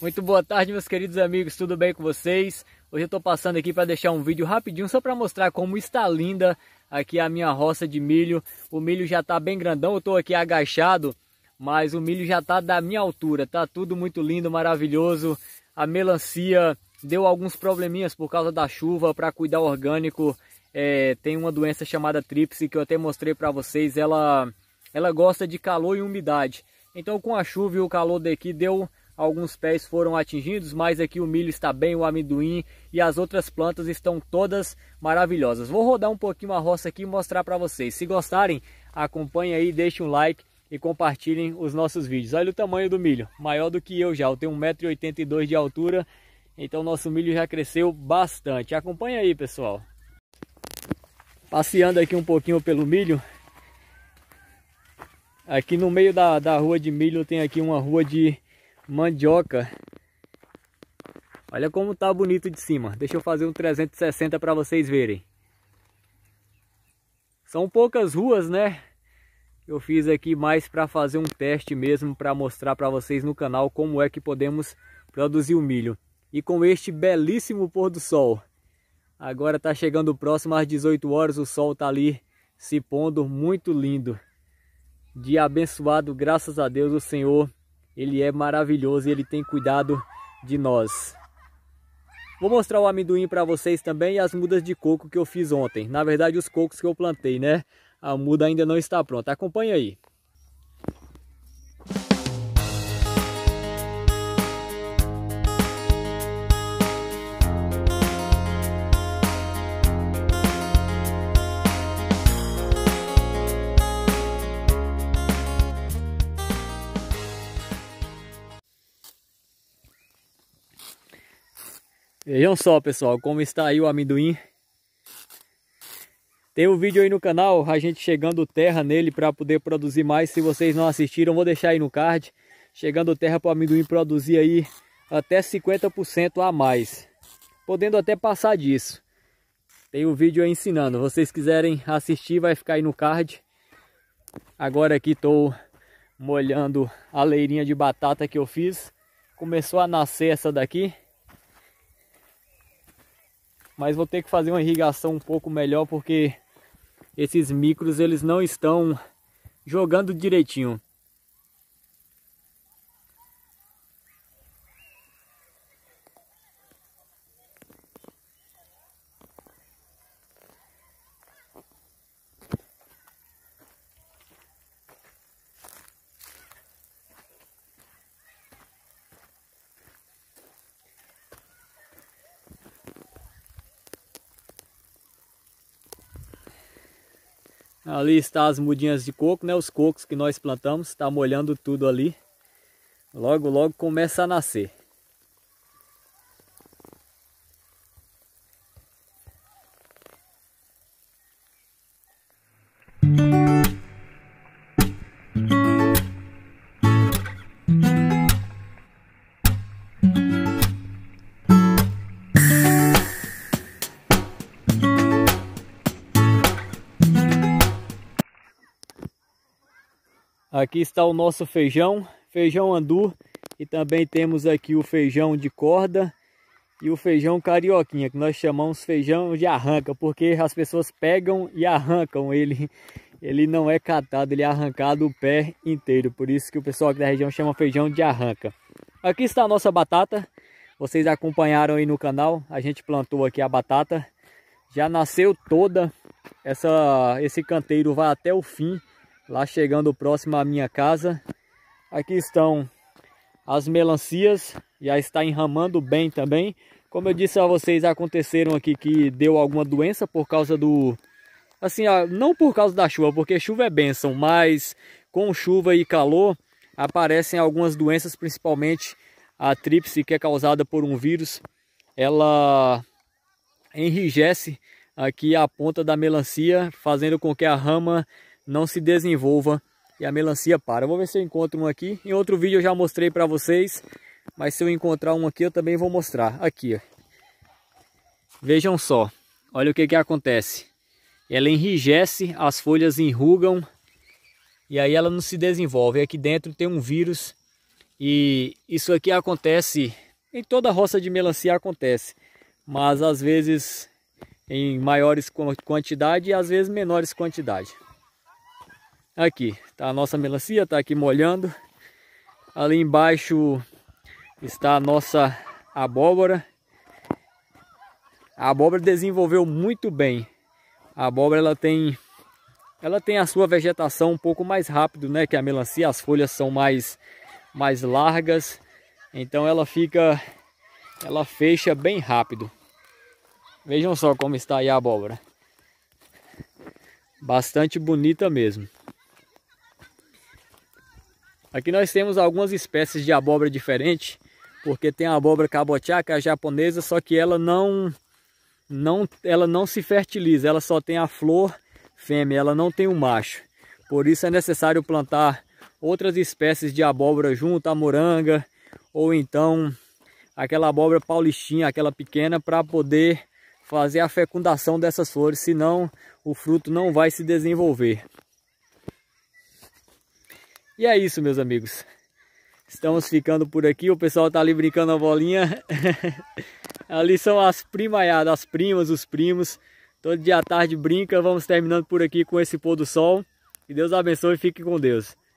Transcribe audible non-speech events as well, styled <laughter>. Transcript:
Muito boa tarde, meus queridos amigos, tudo bem com vocês? Hoje eu estou passando aqui para deixar um vídeo rapidinho só para mostrar como está linda aqui a minha roça de milho. O milho já está bem grandão, eu estou aqui agachado, mas o milho já está da minha altura. Tá tudo muito lindo, maravilhoso. A melancia deu alguns probleminhas por causa da chuva para cuidar orgânico. É, tem uma doença chamada tríplice que eu até mostrei para vocês. Ela, ela gosta de calor e umidade. Então com a chuva e o calor daqui deu alguns pés foram atingidos, mas aqui o milho está bem, o amendoim e as outras plantas estão todas maravilhosas. Vou rodar um pouquinho a roça aqui e mostrar para vocês. Se gostarem, acompanhem aí, deixem um like e compartilhem os nossos vídeos. Olha o tamanho do milho, maior do que eu já, eu tenho 1,82m de altura, então nosso milho já cresceu bastante. Acompanhe aí, pessoal. Passeando aqui um pouquinho pelo milho, aqui no meio da, da rua de milho tem aqui uma rua de mandioca. Olha como tá bonito de cima. Deixa eu fazer um 360 para vocês verem. São poucas ruas, né? Eu fiz aqui mais para fazer um teste mesmo para mostrar para vocês no canal como é que podemos produzir o milho. E com este belíssimo pôr do sol. Agora está chegando próximo às 18 horas, o sol está ali se pondo muito lindo. Dia abençoado, graças a Deus, o Senhor ele é maravilhoso e ele tem cuidado de nós. Vou mostrar o amendoim para vocês também e as mudas de coco que eu fiz ontem. Na verdade, os cocos que eu plantei, né? A muda ainda não está pronta. Acompanha aí. Vejam só, pessoal, como está aí o amendoim. Tem um vídeo aí no canal, a gente chegando terra nele para poder produzir mais. Se vocês não assistiram, vou deixar aí no card. Chegando terra para o amendoim produzir aí até 50% a mais. Podendo até passar disso. Tem um vídeo aí ensinando. Vocês quiserem assistir, vai ficar aí no card. Agora aqui estou molhando a leirinha de batata que eu fiz. Começou a nascer essa daqui mas vou ter que fazer uma irrigação um pouco melhor porque esses micros eles não estão jogando direitinho. Ali está as mudinhas de coco, né? Os cocos que nós plantamos, está molhando tudo ali. Logo, logo começa a nascer. Aqui está o nosso feijão, feijão andu e também temos aqui o feijão de corda e o feijão carioquinha, que nós chamamos feijão de arranca, porque as pessoas pegam e arrancam ele. Ele não é catado, ele é arrancado o pé inteiro, por isso que o pessoal aqui da região chama feijão de arranca. Aqui está a nossa batata, vocês acompanharam aí no canal, a gente plantou aqui a batata. Já nasceu toda, essa, esse canteiro vai até o fim, lá chegando próximo à minha casa. Aqui estão as melancias, já está enramando bem também. Como eu disse a vocês, aconteceram aqui que deu alguma doença por causa do... Assim, ah, não por causa da chuva, porque chuva é bênção, mas com chuva e calor aparecem algumas doenças, principalmente a tríplice que é causada por um vírus. Ela enrijece aqui a ponta da melancia, fazendo com que a rama não se desenvolva e a melancia para. Eu vou ver se eu encontro um aqui. Em outro vídeo eu já mostrei para vocês, mas se eu encontrar um aqui eu também vou mostrar. Aqui, ó. Vejam só, olha o que que acontece. Ela enrijece, as folhas enrugam e aí ela não se desenvolve. Aqui dentro tem um vírus e isso aqui acontece em toda roça de melancia acontece, mas às vezes em maiores quantidades e às vezes menores quantidade. Aqui, tá a nossa melancia, tá aqui molhando. Ali embaixo está a nossa abóbora. A abóbora desenvolveu muito bem. A abóbora ela tem ela tem a sua vegetação um pouco mais rápido, né, que a melancia, as folhas são mais mais largas. Então ela fica ela fecha bem rápido. Vejam só como está aí a abóbora. Bastante bonita mesmo. Aqui nós temos algumas espécies de abóbora diferentes, porque tem a abóbora cabotiá, que é a japonesa, só que ela não, não, ela não se fertiliza, ela só tem a flor fêmea, ela não tem o um macho. Por isso é necessário plantar outras espécies de abóbora junto, a moranga, ou então aquela abóbora paulistinha, aquela pequena, para poder fazer a fecundação dessas flores, senão o fruto não vai se desenvolver. E é isso, meus amigos. Estamos ficando por aqui. O pessoal tá ali brincando a bolinha. <laughs> ali são as primaiadas, as primas, os primos. Todo dia à tarde brinca. Vamos terminando por aqui com esse pôr do sol. Que Deus abençoe e fique com Deus.